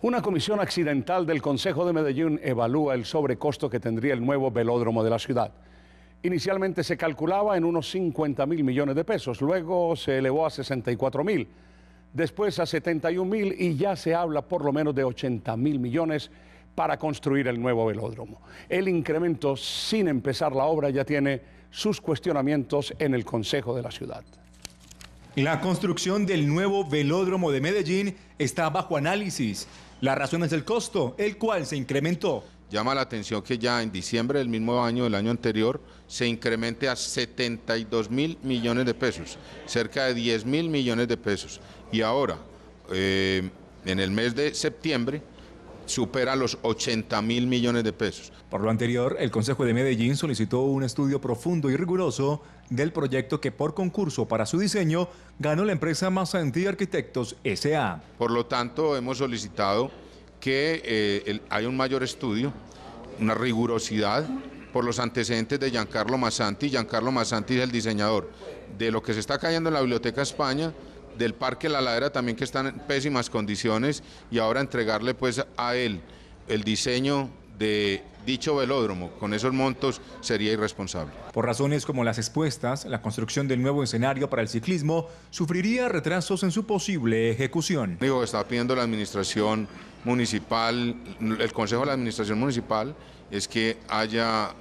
Una comisión accidental del Consejo de Medellín evalúa el sobrecosto que tendría el nuevo velódromo de la ciudad. Inicialmente se calculaba en unos 50 mil millones de pesos, luego se elevó a 64 mil, después a 71 mil y ya se habla por lo menos de 80 mil millones para construir el nuevo velódromo. El incremento sin empezar la obra ya tiene sus cuestionamientos en el Consejo de la Ciudad. La construcción del nuevo velódromo de Medellín está bajo análisis. La razón es el costo, el cual se incrementó. Llama la atención que ya en diciembre del mismo año, del año anterior, se incremente a 72 mil millones de pesos, cerca de 10 mil millones de pesos. Y ahora, eh, en el mes de septiembre, supera los 80 mil millones de pesos. Por lo anterior, el Consejo de Medellín solicitó un estudio profundo y riguroso del proyecto que por concurso para su diseño ganó la empresa Mazanti Arquitectos SA. Por lo tanto, hemos solicitado que eh, haya un mayor estudio, una rigurosidad por los antecedentes de Giancarlo Massanti, Giancarlo Massanti es el diseñador de lo que se está cayendo en la Biblioteca España, del Parque La Ladera también que están en pésimas condiciones y ahora entregarle pues a él el diseño de dicho velódromo con esos montos sería irresponsable. Por razones como las expuestas, la construcción del nuevo escenario para el ciclismo sufriría retrasos en su posible ejecución. Digo, está pidiendo la administración municipal, el Consejo de la Administración Municipal, es que haya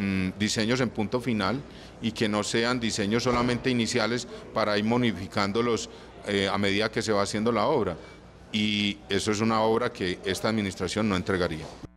Mm, diseños en punto final y que no sean diseños solamente iniciales para ir modificándolos eh, a medida que se va haciendo la obra. Y eso es una obra que esta administración no entregaría.